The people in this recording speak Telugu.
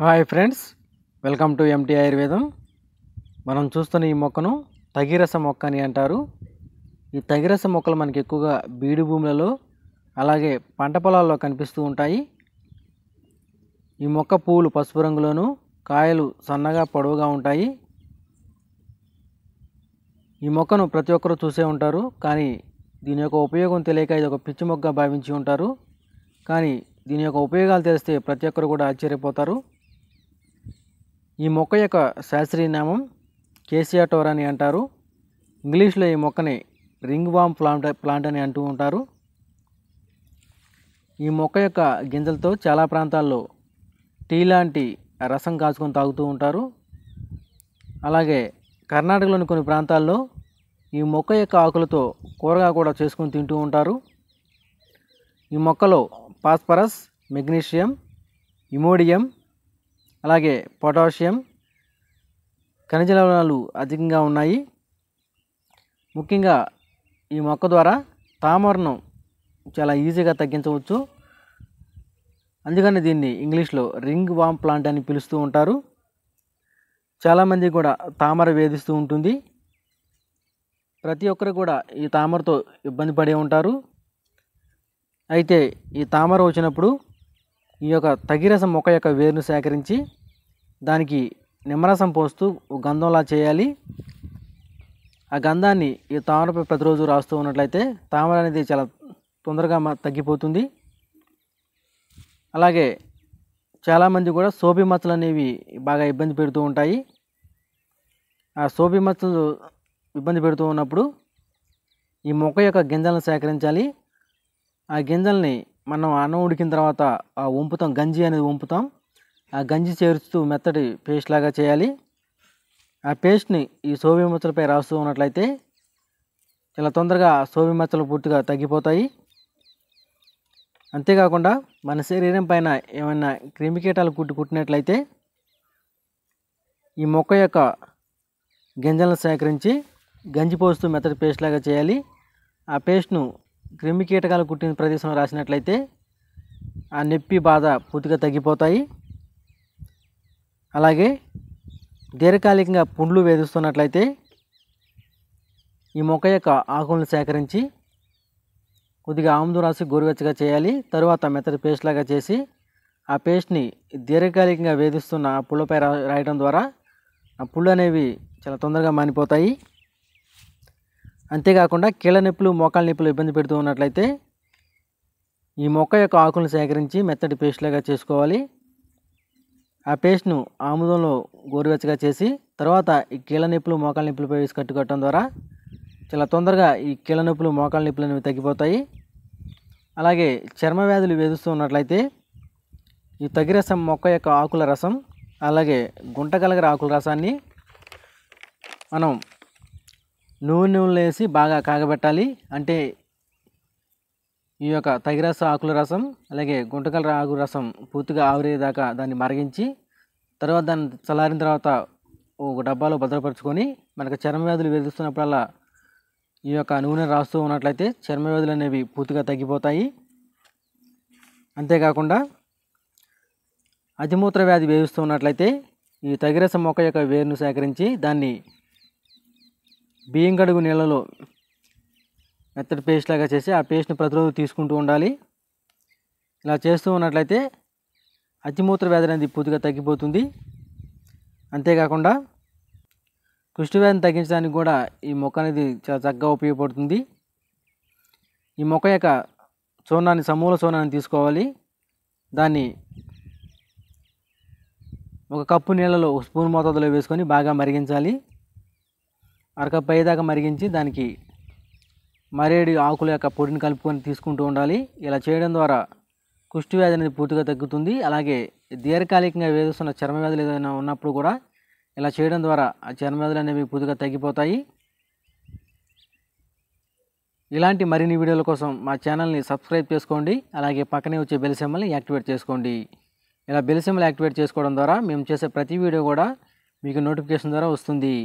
హాయ్ ఫ్రెండ్స్ వెల్కమ్ టు ఎంటి ఆయుర్వేదం మనం చూస్తున్న ఈ మొక్కను తగిరస మొక్క అని అంటారు ఈ తగిరస మొక్కలు మనకి ఎక్కువగా బీడు భూములలో అలాగే పంట పొలాల్లో కనిపిస్తూ ఉంటాయి ఈ మొక్క పువ్వులు పసుపు రంగులోను కాయలు సన్నగా పొడవుగా ఉంటాయి ఈ మొక్కను ప్రతి ఒక్కరూ చూసే ఉంటారు కానీ దీని యొక్క ఉపయోగం తెలియక ఇది ఒక పిచ్చి మొక్క భావించి ఉంటారు కానీ దీని యొక్క ఉపయోగాలు తెలిస్తే ప్రతి ఒక్కరు కూడా ఆశ్చర్యపోతారు ఈ మొక్క యొక్క శాస్త్రీయ నామం కేసియాటోర్ అని అంటారు ఇంగ్లీష్లో ఈ మొక్కని రింగ్ బామ్ ప్లాంట్ ప్లాంట్ అని అంటూ ఉంటారు ఈ మొక్క యొక్క గింజలతో చాలా ప్రాంతాల్లో టీ లాంటి రసం కాచుకొని తాగుతూ ఉంటారు అలాగే కర్ణాటకలోని కొన్ని ప్రాంతాల్లో ఈ మొక్క యొక్క ఆకులతో కూరగా కూడా చేసుకొని తింటూ ఉంటారు ఈ మొక్కలో ఫాస్ఫరస్ మెగ్నీషియం ఇమోడియం అలాగే పొటాషియం ఖనిజ లవణాలు అధికంగా ఉన్నాయి ముఖ్యంగా ఈ మొక్క ద్వారా తామరను చాలా ఈజీగా తగ్గించవచ్చు అందుకని దీన్ని ఇంగ్లీష్లో రింగ్ వామ్ ప్లాంట్ అని పిలుస్తూ ఉంటారు చాలామంది కూడా తామర వేధిస్తూ ఉంటుంది ప్రతి ఒక్కరు కూడా ఈ తామరతో ఇబ్బంది పడి ఉంటారు అయితే ఈ తామర వచ్చినప్పుడు ఈ యొక్క తగిరసం మొక్క యొక్క వేరును సేకరించి దానికి నిమ్మరసం పోస్తూ గంధంలా చేయాలి ఆ గంధాన్ని ఈ తామరపై ప్రతిరోజు రాస్తూ ఉన్నట్లయితే తామర అనేది చాలా తొందరగా తగ్గిపోతుంది అలాగే చాలామంది కూడా సోపి మచ్చలు అనేవి బాగా ఇబ్బంది పెడుతూ ఉంటాయి ఆ సోపి మచ్చలు ఇబ్బంది పెడుతూ ఉన్నప్పుడు ఈ మొక్క యొక్క గింజలను సేకరించాలి ఆ గింజల్ని మనం అన్నం ఉడికిన తర్వాత ఆ వంపుతాం గంజి అనేది వంపుతాం ఆ గంజి చేరుస్తూ మెత్తటి పేస్ట్ లాగా చేయాలి ఆ పేస్ట్ని ఈ సోవి మచ్చలపై రాస్తూ ఉన్నట్లయితే చాలా తొందరగా సోవి మచ్చలు పూర్తిగా తగ్గిపోతాయి అంతేకాకుండా మన శరీరం పైన ఏమైనా క్రిమికీటాలు కుట్టి కుట్టినట్లయితే ఈ మొక్క యొక్క గింజలను సేకరించి గంజి పోస్తూ మెత్తటి పేస్ట్ లాగా చేయాలి ఆ పేస్ట్ను క్రిమికీటకాలు కుట్టిన ప్రదేశంలో రాసినట్లయితే ఆ నొప్పి బాధ పూర్తిగా తగ్గిపోతాయి అలాగే దీర్ఘకాలికంగా పుండ్లు వేధిస్తున్నట్లయితే ఈ మొక్క యొక్క ఆకులను సేకరించి కొద్దిగా ఆముదం రాసి గోరువెచ్చగా చేయాలి తరువాత మెత్తటి పేస్ట్ లాగా చేసి ఆ పేస్ట్ని దీర్ఘకాలికంగా వేధిస్తున్న ఆ పుల్లపై రాయడం ద్వారా ఆ పుళ్ళు అనేవి చాలా తొందరగా మానిపోతాయి అంతేకాకుండా కీళ్ళ నొప్పులు మోకాల నొప్పులు ఇబ్బంది పెడుతూ ఉన్నట్లయితే ఈ మొక్క యొక్క ఆకులను సేకరించి మెత్తటి పేస్ట్లాగా చేసుకోవాలి ఆ పేస్ట్ను ఆముదంలో గోరువెచ్చగా చేసి తర్వాత ఈ కీళ్ళ నొప్పులు మోకాల నొప్పులపై వేసి కట్టుకోవటం ద్వారా చాలా తొందరగా ఈ కీళ్ళ నొప్పులు మోకాల నొప్పులు అనేవి తగ్గిపోతాయి అలాగే చర్మ వ్యాధులు వేధిస్తూ ఉన్నట్లయితే ఈ రసం మొక్క యొక్క ఆకుల రసం అలాగే కలగర ఆకుల రసాన్ని మనం నూనె నూనెలు వేసి బాగా కాగబెట్టాలి అంటే ఈ యొక్క తగిరస ఆకుల రసం అలాగే గుంటకల ఆకు రసం పూర్తిగా ఆవిరేదాకా దాన్ని మరిగించి తర్వాత దాన్ని చల్లారిన తర్వాత ఒక డబ్బాలో భద్రపరచుకొని మనకు చర్మ వ్యాధులు వేధిస్తున్నప్పుడల్లా ఈ యొక్క నూనె రాస్తూ ఉన్నట్లయితే చర్మ వ్యాధులు అనేవి పూర్తిగా తగ్గిపోతాయి అంతేకాకుండా అతిమూత్ర వ్యాధి వేధిస్తూ ఉన్నట్లయితే ఈ తగిరస మొక్క యొక్క వేరును సేకరించి దాన్ని బియ్యం గడుగు నీళ్ళలో మెత్తటి పేస్ట్ లాగా చేసి ఆ పేస్ట్ని ప్రతిరోజు తీసుకుంటూ ఉండాలి ఇలా చేస్తూ ఉన్నట్లయితే అతిమూత్ర వ్యాధి అనేది పూర్తిగా తగ్గిపోతుంది అంతేకాకుండా కుష్టి వ్యాధిని తగ్గించడానికి కూడా ఈ మొక్క అనేది చాలా చక్కగా ఉపయోగపడుతుంది ఈ మొక్క యొక్క చూర్ణాన్ని సమూల చూర్ణాన్ని తీసుకోవాలి దాన్ని ఒక కప్పు నీళ్ళలో స్పూన్ మోతాదులో వేసుకొని బాగా మరిగించాలి అరకప్పు అయ్యేదాకా మరిగించి దానికి మరేడి ఆకుల యొక్క పొడిని కలుపుకొని తీసుకుంటూ ఉండాలి ఇలా చేయడం ద్వారా వ్యాధి అనేది పూర్తిగా తగ్గుతుంది అలాగే దీర్ఘకాలికంగా వేధిస్తున్న చర్మ వ్యాధులు ఏదైనా ఉన్నప్పుడు కూడా ఇలా చేయడం ద్వారా ఆ చర్మ వ్యాధులు అనేవి పూర్తిగా తగ్గిపోతాయి ఇలాంటి మరిన్ని వీడియోల కోసం మా ఛానల్ని సబ్స్క్రైబ్ చేసుకోండి అలాగే పక్కనే వచ్చే బెల్ సింబల్ని యాక్టివేట్ చేసుకోండి ఇలా బెల్ సింబల్ యాక్టివేట్ చేసుకోవడం ద్వారా మేము చేసే ప్రతి వీడియో కూడా మీకు నోటిఫికేషన్ ద్వారా వస్తుంది